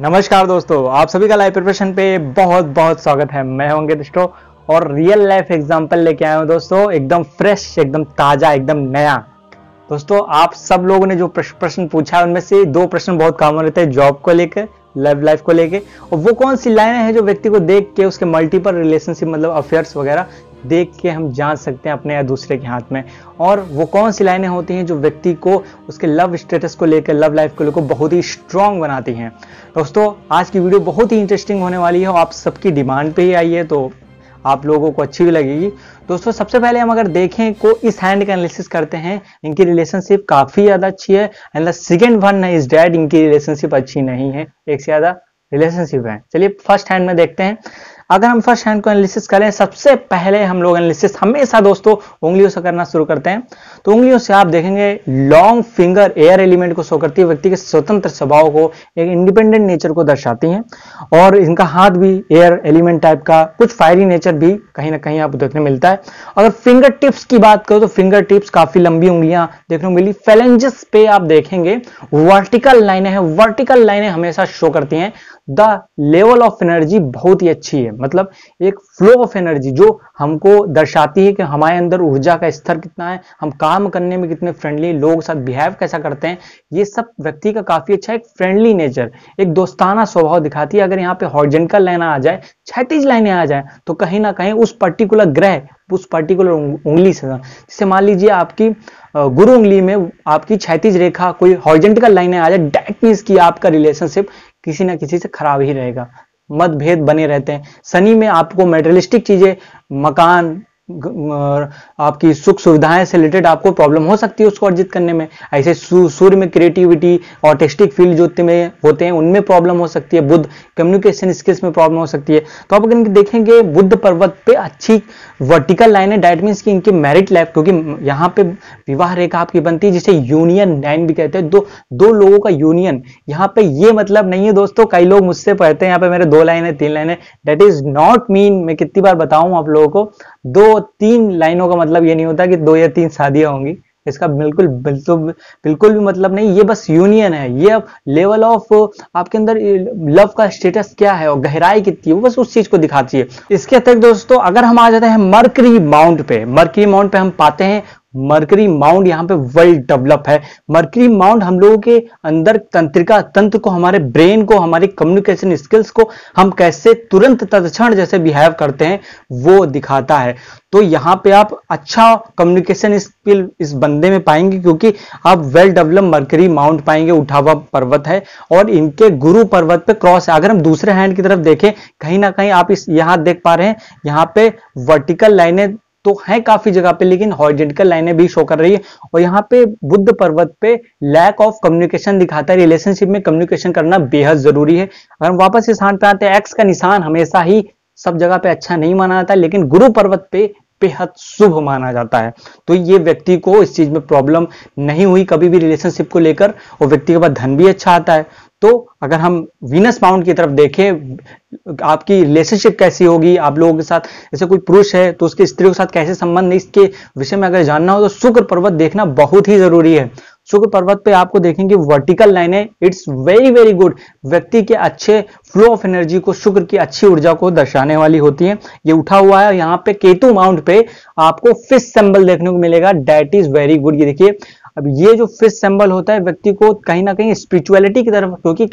नमस्कार दोस्तों आप सभी का लाइव प्रिपरेशन पे बहुत बहुत स्वागत है मैं होंगे दृष्टो और रियल लाइफ एग्जांपल लेके आया हूँ दोस्तों एकदम फ्रेश एकदम ताज़ा एकदम नया दोस्तों आप सब लोगों ने जो प्रश्न पूछा है उनमें से दो प्रश्न बहुत कॉमन रहते हैं जॉब को लेकर लव लाइफ को लेके और वो कौन सी लाइनें हैं जो व्यक्ति को देख के उसके मल्टीपल रिलेशनशिप मतलब अफेयर्स वगैरह देख के हम जान सकते हैं अपने या दूसरे के हाथ में और वो कौन सी लाइनें होती हैं जो व्यक्ति को उसके लव स्टेटस को लेकर लव लाइफ को लेकर बहुत ही स्ट्रांग बनाती हैं दोस्तों आज की वीडियो बहुत ही इंटरेस्टिंग होने वाली है और आप सबकी डिमांड पे ही आई है तो आप लोगों को अच्छी भी लगेगी दोस्तों सबसे पहले हम अगर देखें को इस हैंड का एनालिसिस करते हैं इनकी रिलेशनशिप काफी ज्यादा अच्छी है and the second one is dad इनकी रिलेशनशिप अच्छी नहीं है एक से ज्यादा रिलेशनशिप है चलिए फर्स्ट हैंड में देखते हैं अगर हम फर्स्ट हैंड को एनालिसिस करें सबसे पहले हम लोग एनालिसिस हमेशा दोस्तों उंगलियों से करना शुरू करते हैं तो उंगलियों से आप देखेंगे लॉन्ग फिंगर एयर एलिमेंट को शो करती है व्यक्ति के स्वतंत्र स्वभाव को एक इंडिपेंडेंट नेचर को दर्शाती हैं और इनका हाथ भी एयर एलिमेंट टाइप का कुछ फायरी नेचर भी कहीं ना कहीं आपको देखने मिलता है अगर फिंगर टिप्स की बात करो तो फिंगर टिप्स काफी लंबी उंगलियां देखने को मिली फेलेंजेस पे आप देखेंगे वर्टिकल लाइनें हैं वर्टिकल लाइने हमेशा शो करती हैं द लेवल ऑफ एनर्जी बहुत ही अच्छी है मतलब एक फ्लो ऑफ एनर्जी जो हमको दर्शाती है कि हमारे अंदर ऊर्जा का स्तर कितना है हम काम करने में कितने फ्रेंडली लोगों के साथ बिहेव कैसा करते हैं ये सब व्यक्ति का काफी अच्छा एक फ्रेंडली नेचर एक दोस्ताना स्वभाव दिखाती है अगर यहाँ पे हॉर्जेंटल लाइन आ जाए क्षैतिज लाइने आ जाए तो कहीं ना कहीं उस पर्टिकुलर ग्रह उस पर्टिकुलर उंगली से जिससे मान लीजिए आपकी गुरु उंगली में आपकी क्षैतिज रेखा कोई हॉर्जेंटिकल लाइने आ जाए डैट मीन्स की आपका रिलेशनशिप किसी ना किसी से खराब ही रहेगा मतभेद बने रहते हैं शनि में आपको मेटरलिस्टिक चीजें मकान आपकी सुख सुविधाएं से रिलेटेड आपको प्रॉब्लम हो सकती है उसको अर्जित करने में ऐसे सूर्य में क्रिएटिविटी ऑटिस्टिक फील्ड जो में होते हैं उनमें प्रॉब्लम हो सकती है बुद्ध कम्युनिकेशन स्किल्स में प्रॉब्लम हो सकती है तो आप अगर इनके देखेंगे बुद्ध पर्वत पे अच्छी वर्टिकल लाइन है डैट मीन्स की इनकी मैरिट लाइफ क्योंकि यहाँ पे विवाह रेखा आपकी बनती है जिसे यूनियन लाइन भी कहते हैं दो दो लोगों का यूनियन यहाँ पे ये मतलब नहीं है दोस्तों कई लोग मुझसे पढ़ते हैं यहाँ पे मेरे दो लाइन है तीन लाइन है डेट इज नॉट मीन मैं कितनी बार बताऊं आप लोगों को दो तीन लाइनों का मतलब ये नहीं होता कि दो या तीन शादियां होंगी इसका बिल्कुल बिल्कुल बिल्कुल भी मतलब नहीं ये बस यूनियन है ये लेवल ऑफ आपके अंदर लव का स्टेटस क्या है और गहराई कितनी है वो बस उस चीज को दिखाती है इसके अतिरिक्त दोस्तों अगर हम आ जाते हैं मर्करी माउंट पे मर्करी माउंट पे हम पाते हैं मर्करी माउंट यहाँ पे वेल डेवलप है मर्करी माउंट हम लोगों के अंदर तंत्रिका तंत्र को हमारे ब्रेन को हमारी कम्युनिकेशन स्किल्स को हम कैसे तुरंत तत्क्षण जैसे बिहेव करते हैं वो दिखाता है तो यहाँ पे आप अच्छा कम्युनिकेशन स्किल इस बंदे में पाएंगे क्योंकि आप वेल डेवलप मर्करी माउंट पाएंगे उठावा पर्वत है और इनके गुरु पर्वत पे क्रॉस है अगर हम दूसरे हैंड की तरफ देखें कहीं ना कहीं आप इस यहां देख पा रहे हैं यहाँ पे वर्टिकल लाइनें तो है काफी जगह पे लेकिन हॉर्जेंटल लाइनें भी शो कर रही है और यहाँ पे बुद्ध पर्वत पे लैक ऑफ कम्युनिकेशन दिखाता है रिलेशनशिप में कम्युनिकेशन करना बेहद जरूरी है अगर हम वापस स्थान पे आते हैं एक्स का निशान हमेशा ही सब जगह पे अच्छा नहीं माना जाता लेकिन गुरु पर्वत पे बेहद शुभ माना जाता है तो ये व्यक्ति को इस चीज में प्रॉब्लम नहीं हुई कभी भी रिलेशनशिप को लेकर और व्यक्ति के पास धन भी अच्छा आता है तो अगर हम वीनस माउंट की तरफ देखें आपकी रिलेशनशिप कैसी होगी आप लोगों के साथ जैसे कोई पुरुष है तो उसके स्त्री के साथ कैसे संबंध है इसके विषय में अगर जानना हो तो शुक्र पर्वत देखना बहुत ही जरूरी है शुक्र पर्वत पे आपको देखेंगे वर्टिकल लाइनें इट्स वेरी वेरी गुड व्यक्ति के अच्छे फ्लो ऑफ एनर्जी को शुक्र की अच्छी ऊर्जा को दर्शाने वाली होती है ये उठा हुआ है यहाँ पे केतु माउंट पे आपको फिश सिंबल देखने को मिलेगा डेट इज वेरी गुड ये देखिए अब ये जो फिश सिंबल होता है व्यक्ति को कहीं ना कहीं स्पिरिचुअलिटी की तरफ क्योंकि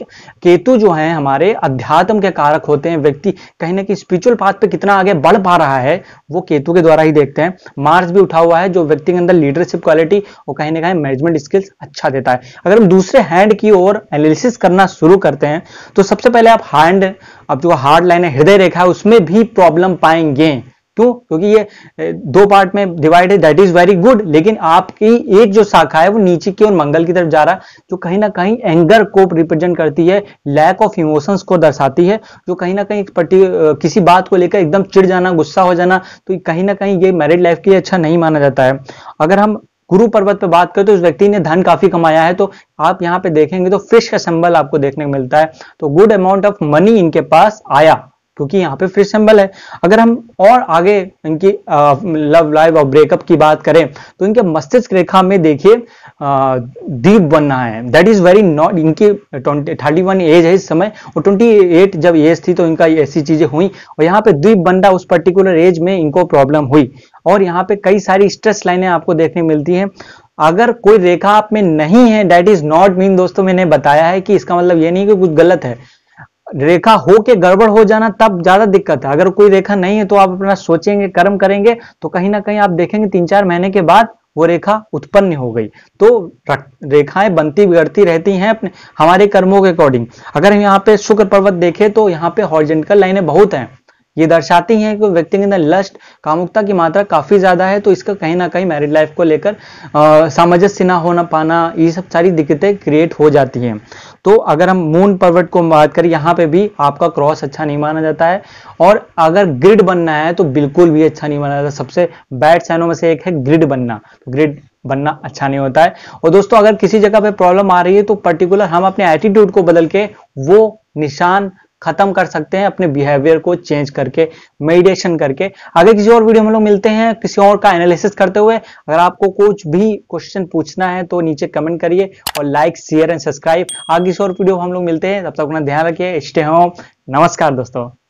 केतु जो है हमारे अध्यात्म के कारक होते हैं व्यक्ति कहीं ना कहीं स्पिरिचुअल पाथ पे कितना आगे बढ़ पा रहा है वो केतु के द्वारा ही देखते हैं मार्स भी उठा हुआ है जो व्यक्ति के अंदर लीडरशिप क्वालिटी और कहीं ना कहीं मैनेजमेंट स्किल्स अच्छा देता है अगर हम दूसरे हैंड की ओर एनालिसिस करना शुरू करते हैं तो सबसे पहले आप हैंड अब जो हार्ड लाइन है हृदय रेखा है उसमें भी प्रॉब्लम पाएंगे क्यों क्योंकि ये दो पार्ट में डिवाइड है दैट इज वेरी गुड लेकिन आपकी एक जो शाखा है वो नीचे की ओर मंगल की तरफ जा रहा है जो कहीं ना कहीं एंगर को रिप्रेजेंट करती है लैक ऑफ इमोशंस को दर्शाती है जो कहीं ना कहीं किसी बात को लेकर एकदम चिड़ जाना गुस्सा हो जाना तो कहीं ना कहीं ये मैरिड लाइफ के लिए अच्छा नहीं माना जाता है अगर हम गुरु पर्वत पर बात करें तो उस व्यक्ति ने धन काफी कमाया है तो आप यहाँ पे देखेंगे तो फिश का संबल आपको देखने को मिलता है तो गुड अमाउंट ऑफ मनी इनके पास आया क्योंकि यहाँ पे फिर सिंबल है अगर हम और आगे इनकी लव लाइफ और ब्रेकअप की बात करें तो इनके मस्तिष्क रेखा में देखिए द्वीप बनना है दैट इज वेरी नॉट इनकी ट्वेंटी थर्टी वन एज है इस समय और ट्वेंटी एट जब एज थी तो इनका ऐसी चीजें हुई और यहाँ पे द्वीप बन रहा उस पर्टिकुलर एज में इनको प्रॉब्लम हुई और यहाँ पे कई सारी स्ट्रेस लाइनें आपको देखने मिलती हैं अगर कोई रेखा आप में नहीं है डैट इज नॉट मीन दोस्तों मैंने बताया है कि इसका मतलब ये नहीं कि कुछ गलत है रेखा हो के गड़बड़ हो जाना तब ज्यादा दिक्कत है अगर कोई रेखा नहीं है तो आप अपना सोचेंगे कर्म करेंगे तो कहीं ना कहीं आप देखेंगे तीन चार महीने के बाद वो रेखा उत्पन्न हो गई तो रेखाएं बनती बिगड़ती रहती हैं अपने हमारे कर्मों के अकॉर्डिंग अगर हम यहाँ पे शुक्र पर्वत देखें तो यहाँ पे हॉर्जेंटल लाइनें बहुत हैं ये दर्शाती हैं कि व्यक्ति के अंदर लस्ट कामुकता की मात्रा काफी ज्यादा है तो इसका कहीं ना कहीं मैरिड लाइफ को लेकर सामंजस्य ना होना पाना ये सब सारी दिक्कतें क्रिएट हो जाती हैं तो अगर हम मून पर्वत को बात करें यहां पे भी आपका क्रॉस अच्छा नहीं माना जाता है और अगर ग्रिड बनना है तो बिल्कुल भी अच्छा नहीं माना जाता सबसे बैड साइनों में से एक है ग्रिड बनना तो ग्रिड बनना अच्छा नहीं होता है और दोस्तों अगर किसी जगह पे प्रॉब्लम आ रही है तो पर्टिकुलर हम अपने एटीट्यूड को बदल के वो निशान खत्म कर सकते हैं अपने बिहेवियर को चेंज करके मेडिटेशन करके आगे किसी और वीडियो में लोग मिलते हैं किसी और का एनालिसिस करते हुए अगर आपको कुछ भी क्वेश्चन पूछना है तो नीचे कमेंट करिए और लाइक शेयर एंड सब्सक्राइब आगे किसी और वीडियो हम लोग मिलते हैं तब तक अपना ध्यान रखिए स्टे होम नमस्कार दोस्तों